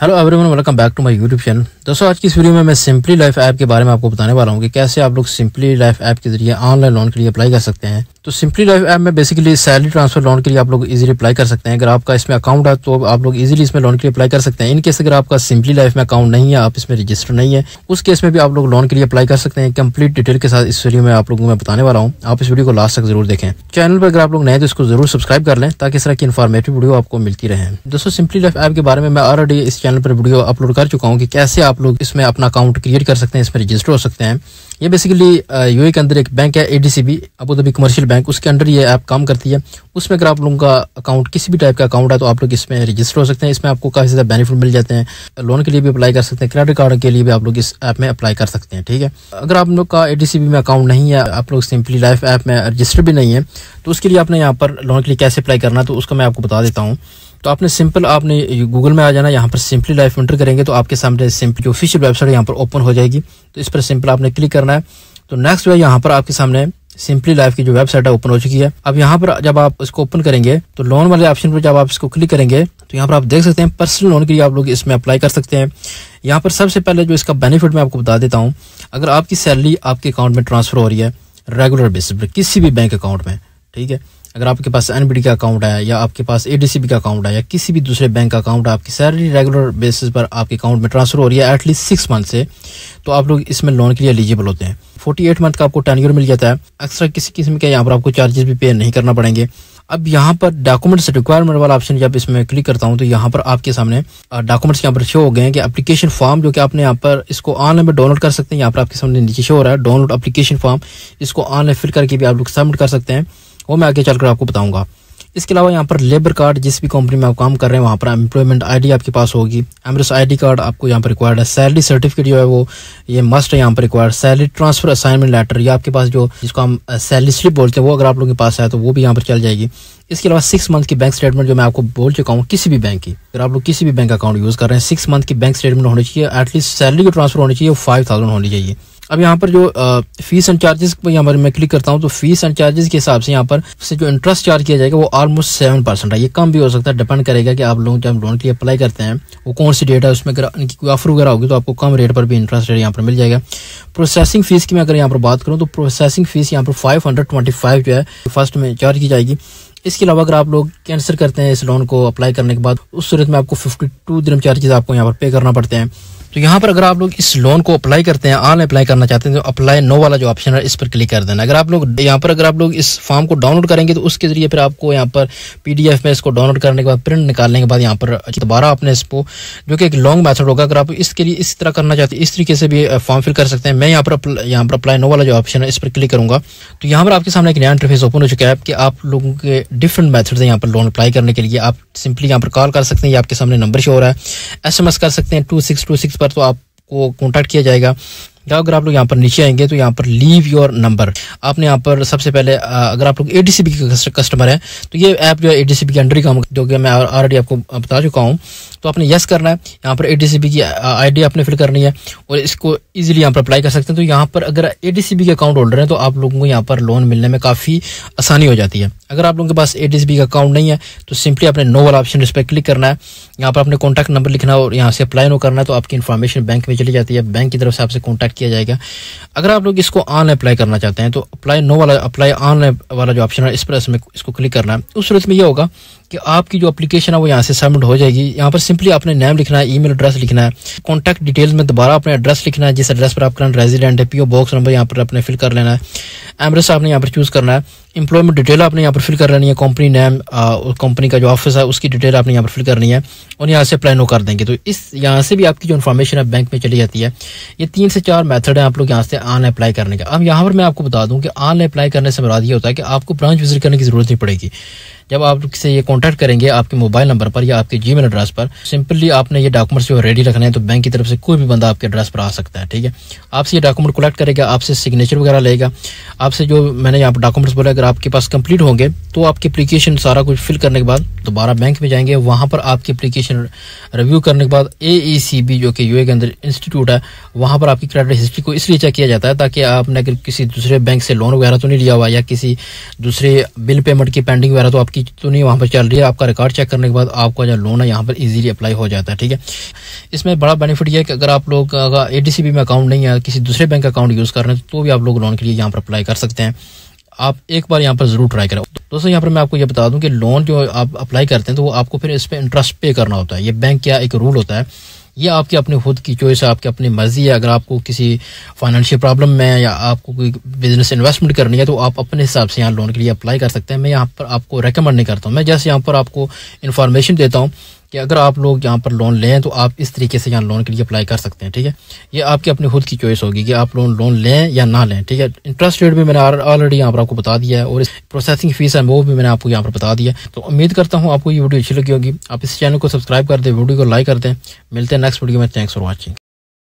hello everyone welcome back to my YouTube channel दोस्तों आज की इस वीडियो में मैं सिंपली लाइफ ऐप के बारे में आपको बताने वाला हूँ कि कैसे आप लोग सिंपली लाइफ ऐप के जरिए ऑनलाइन लोन के लिए अप्लाई कर सकते हैं तो सिंपली लाइफ ऐप में बेसिकली सैलरी ट्रांसफर लोन के लिए आप लोग इजीली अप्लाई कर सकते हैं अगर आपका इसमें अकाउंट है तो आप लोग इजीली इसमें लोन के लिए अप्लाई कर सकते हैं इन केस अगर आपका सिंपली लाइफ में अकाउंट नहीं है आप इसमें रजिस्टर नहीं है उस केस में भी आप लोग लोन के लिए अप्लाई कर सकते हैं कंप्लीट डिटेल के साथ इस वीडियो में आप लोगों को मैं बताने वाला हूँ आप इस वीडियो को लास्ट तक जरूर देखें चैनल पर अगर आप लोग नए तो इसको जरूर सब्सक्राइब कर लें ताकि इस तरह की इन्फॉर्मेटिव वीडियो आपको मिलती रहे दोस्तों सिंपली लाइफ ऐप के बारे में मैं ऑलरेडी इस चैनल पर वीडियो अपलोड कर चुका हूँ कि कैसे आप लोग इसमें अपना अकाउंट क्रिएट कर सकते हैं इसमें रजिस्टर हो सकते हैं ये बेसिकली यू uh, के अंदर एक बैंक है A D C B Abu Dhabi commercial bank उसके अंडर ये ऐप काम करती है उसमें अगर आप लोगों का अकाउंट किसी भी टाइप का अकाउंट है तो आप लोग इसमें रजिस्टर हो सकते हैं इसमें आपको काफ़ी ज़्यादा बेनिफिट मिल जाते हैं लोन के लिए भी अप्लाई कर सकते हैं क्रेडिट कार्ड के लिए भी आप लोग इस ऐप में अप्लाई कर सकते हैं ठीक है अगर आप लोग का ए डी सी बी में अकाउंट नहीं है आप लोग सिंपली लाइफ ऐप में रजिस्टर भी नहीं है तो उसके लिए आपने यहाँ पर लोन के लिए कैसे अप्लाई करना है तो उसका मैं आपको बता देता हूँ तो आपने सिंपल आपने गूगल में आ जाना यहाँ पर सिंपली लाइफ एंटर करेंगे तो आपके सामने जो ऑफिशियल वेबसाइट यहाँ पर ओपन हो जाएगी तो इस पर सिंपल आपने क्लिक करना है तो नेक्स्ट जो है यहाँ पर आपके सामने सिंपली लाइफ की जो वेबसाइट है ओपन हो चुकी है अब यहाँ पर जब आप इसको ओपन करेंगे तो लोन वाले ऑप्शन पर जब आप इसको क्लिक करेंगे तो यहाँ पर आप देख सकते हैं पर्सनल लोन के लिए आप लोग इसमें अप्लाई कर सकते हैं यहाँ पर सबसे पहले जो इसका बेनिफिट मैं आपको बता देता हूँ अगर आपकी सैलरी आपके अकाउंट में ट्रांसफर हो रही है रेगुलर बेसिस पर किसी भी बैंक अकाउंट में ठीक है अगर आपके पास एन का अकाउंट है या आपके पास एडीसीबी का अकाउंट है या किसी भी दूसरे बैंक का अकाउंट है आपकी सैलरी रेगुलर बेसिस पर आपके अकाउंट में ट्रांसफर हो रही है एटलीस्ट सिक्स मंथ से तो आप लोग इसमें लोन के लिए एलिजिबल होते हैं फोर्टी एट मंथ का आपको ईयर मिल जाता है एक्स्ट्रा किसी किस्म के यहाँ पर आपको चार्जेस भी पे नहीं करना पड़ेंगे अब यहाँ पर डॉक्यूमेंट्स रिक्वायरमेंट वाला ऑप्शन जब इसमें क्लिक करता हूँ तो यहाँ पर आपके सामने डॉक्यूमेंट्स यहाँ पर शो हो गए हैं कि एप्लीकेशन फॉर्म जो कि आपने यहाँ पर इसको ऑनलाइन में डाउनलोड कर सकते हैं यहाँ पर आपके सामने नीचे शो हो रहा है डाउनलोड अपलीकेशन फॉर्म इसको ऑनलाइन फिल करके भी आप लोग सबमिट कर सकते हैं वो मैं आगे चलकर आपको बताऊंगा इसके अलावा यहाँ पर लेबर कार्ड जिस भी कंपनी में आप काम कर रहे हैं वहाँ पर एम्प्लॉयमेंट आईडी आपके पास होगी एमरस आईडी कार्ड आपको यहाँ पर रिक्वायर्ड है सैलरी सर्टिफिकेट जो है वो ये मस्ट है यहाँ पर required salary transfer assignment letter या आपके पास जो जिसको हम सैलरी स्लिप बोलते हैं वो अगर आप लोगों के पास है तो वो भी यहाँ पर चल जाएगी इसके अलावा सिक्स मंथ की बैंक स्टेटमेंट जो मैं आपको बोल चुका हूँ किसी भी बैंक की अगर आप लोग किसी भी बैंक अकाउंट यूज़ कर रहे हैं सिक्स मंथ की बैंक स्टेटमेंट होनी चाहिए एटलीस्ट सैलरी जो ट्रांसफर होनी चाहिए वो फाइव थाउजेंड होनी चाहिए अब यहाँ पर जो फीस एंड चार्जेस यहाँ पर मैं क्लिक करता हूँ तो फीस एंड चार्जेस के हिसाब से यहाँ पर से जो इंटरेस्ट चार्ज किया जाएगा वो ऑलमोस्ट सेवन परसेंट है ये कम भी हो सकता है डिपेंड करेगा कि आप लोग जब लोन के लिए अप्लाई करते हैं वो कौन सी डेट है उसमें अगर इनकी कोई ऑफर वगैरह होगी तो आपको कम रेट पर भी इंटरेस्ट रेट यहाँ पर मिल जाएगा प्रोसेसिंग फीस की मैं अगर यहाँ पर बात करूँ तो प्रोसेसिंग फीस यहाँ पर फाइव जो है फर्स्ट में चार्ज की जाएगी इसके अलावा अगर आप लोग कैंसिल करते हैं इस लोन को अप्लाई करने के बाद उस सूरत में आपको फिफ्टी टू दिन चार्जेस आपको यहाँ पर पे करना पड़ते हैं तो यहाँ पर अगर आप लोग इस लोन को अप्लाई करते हैं ऑनलाइन अप्लाई करना चाहते हैं तो अप्लाई नो वाला जो ऑप्शन है इस पर क्लिक कर देना अगर आप लोग यहाँ पर अगर आप लोग इस फॉर्म को डाउनलोड करेंगे तो उसके जरिए फिर आपको यहाँ पर पीडीएफ में इसको डाउनलोड करने के बाद प्रिंट निकालने के बाद यहाँ पर दोबारा आपने इसको जो कि एक लॉन्ग मैथड होगा अगर आप इसके लिए इस तरह करना चाहते हैं इस तरीके से भी फॉर्म फिल कर सकते हैं मैं यहाँ पर यहाँ पर अप्लाई नो वाला जो ऑप्शन है इस पर क्लिक करूँगा तो यहाँ पर आपके सामने एक नया इंटरफेस ओपन हो चुका है कि आप लोगों के डिफरेंट मैथड्स हैं यहाँ पर लोन अप्लाई करने के लिए आप सिंपली यहाँ पर कॉल कर सकते हैं या आपके सामने नंबर शो हो रहा है एस कर सकते हैं टू सिक्स टू सिक्स पर तो आपको कॉन्टैक्ट किया जाएगा अगर आप लोग यहाँ पर नीचे आएंगे तो यहाँ पर लीव योर नंबर आपने यहाँ पर सबसे पहले अगर आप लोग ए के कस्टमर हैं तो ये ऐप जो है ए के अंडर ही काम जो कि मैं ऑलरेडी आपको बता चुका हूँ तो आपने यस करना है यहाँ पर ए की आईडी आपने फिल करनी है और इसको ईजिली यहाँ पर अप्लाई कर सकते हैं तो यहाँ पर अगर ए के अकाउंट होल्डर हैं तो आप लोगों को यहाँ पर लोन मिलने में काफ़ी आसानी हो जाती है अगर आप लोगों के पास ए का अकाउंट नहीं है तो सिंपली आपने नो वाला ऑप्शन इस पर क्लिक करना है यहाँ पर अपने कॉन्टैक्ट नंबर लिखना और यहाँ से अप्लाई नो करना है तो आपकी इन्फॉर्मेशन बैंक में चली जाती है बैंक की तरफ से आपसे कॉन्टैक्ट किया जाएगा अगर आप लोग इसको ऑन अप्लाई करना चाहते हैं तो अप्लाई नो वाला अप्लाई ऑन वाला जो ऑप्शन है इस पर इसमें इसको क्लिक करना है उस सूरत में यह होगा कि आपकी जो एप्लीकेशन है वो यहाँ से सबमिट हो जाएगी यहाँ पर सिंपली आपने नेम लिखना है ईमेल एड्रेस लिखना है कॉन्टैक्ट डिटेल्स में दोबारा अपने एड्रेस लिखना है जिस एड्रेस पर आपका रेजिडेंट है पीओ बॉक्स नंबर यहाँ पर अपने फिल कर लेना है एमरेस आपने यहाँ पर चूज़ करना है इंप्लॉयमेंट डिटेल आपने यहाँ पर फिल कर लेनी है कंपनी नेम कंपनी का जो ऑफिस है उसकी डिटेल आपने यहाँ पर फिल करनी है और यहाँ से प्लानो कर देंगे तो इस यहाँ से भी आपकी जो इन्फॉर्मेशन है बैंक में चली जाती है ये तीन से चार मेथड है आप लोग यहाँ से आन अप्लाई करने का अब यहाँ पर मैं आपको बता दूँ कि आन अप्लाई करने से मुराद ये होता है कि आपको ब्रांच विजिट करने की ज़रूरत नहीं पड़ेगी जब आप से ये कॉन्टैक्ट करेंगे आपके मोबाइल नंबर पर या आपके जी एड्रेस पर सिंपली आपने ये डॉक्यूमेंट्स जो रेडी रखने हैं तो बैंक की तरफ से कोई भी बंदा आपके एड्रेस पर आ सकता है ठीक है आपसे ये डॉक्यूमेंट कलेक्ट करेगा आपसे सिग्नेचर वगैरह लेगा आपसे जो मैंने यहाँ पर डॉक्यूमेंट्स बोले अगर आपके पास कंप्लीट होंगे तो आपकी अप्लीकेशन सारा कुछ फिल करने के बाद दोबारा बैंक में जाएंगे वहाँ पर आपकी अप्लीकेशन रिव्यू करने के बाद ए e जो कि यू के अंदर इंस्टीट्यूट है वहाँ पर आपकी क्रेडिट हिस्ट्री को इसलिए चेक किया जाता है ताकि आपने अगर किसी दूसरे बैंक से लोन वगैरह तो नहीं लिया हुआ या किसी दूसरे बिल पेमेंट की पेंडिंग वगैरह तो आपकी की तो नहीं वहाँ पर चल रही है आपका रिकॉर्ड चेक करने के बाद आपका जो लोन है यहाँ पर इजीली अप्लाई हो जाता है ठीक है इसमें बड़ा बेनिफिट यह है कि अगर आप लोग ए में अकाउंट नहीं है किसी दूसरे बैंक अकाउंट यूज़ कर रहे हैं तो भी आप लोग लोन के लिए यहाँ पर अप्लाई कर सकते हैं आप एक बार यहाँ पर ज़रूर ट्राई करें दोस्तों यहाँ पर मैं आपको ये बता दूँ कि लोन जो आप अप्लाई करते हैं तो वो आपको फिर इस पर इंटरेस्ट पे करना होता है ये बैंक का एक रूल होता है ये आपके अपने खुद की चॉइस है आपके अपनी मर्जी है अगर आपको किसी फाइनेंशियल प्रॉब्लम में या आपको कोई बिजनेस इन्वेस्टमेंट करनी है तो आप अपने हिसाब से यहाँ लोन के लिए अप्लाई कर सकते हैं मैं यहाँ पर आपको रेकमेंड नहीं करता हूँ मैं जैसे यहाँ पर आपको इन्फॉर्मेशन देता हूँ कि अगर आप लोग यहाँ पर लोन लें तो आप इस तरीके से यहाँ लोन के लिए अप्लाई कर सकते हैं ठीक है ये आपकी अपनी खुद की चॉइस होगी कि आप लोन लोन लें या ना लें ठीक है इंटरेस्ट रेट भी मैंने ऑलरेडी यहाँ पर आपको बता दिया है और प्रोसेसिंग फीस है वो भी मैंने आपको यहाँ पर बता दिया तो उम्मीद करता हूँ आपको ये वीडियो अच्छी लगी होगी आप इस चैनल को सब्सक्राइब कर दें वीडियो को लाइक कर दें मिलते हैं नेक्स्ट वीडियो में थैंक्स फॉर वॉचिंग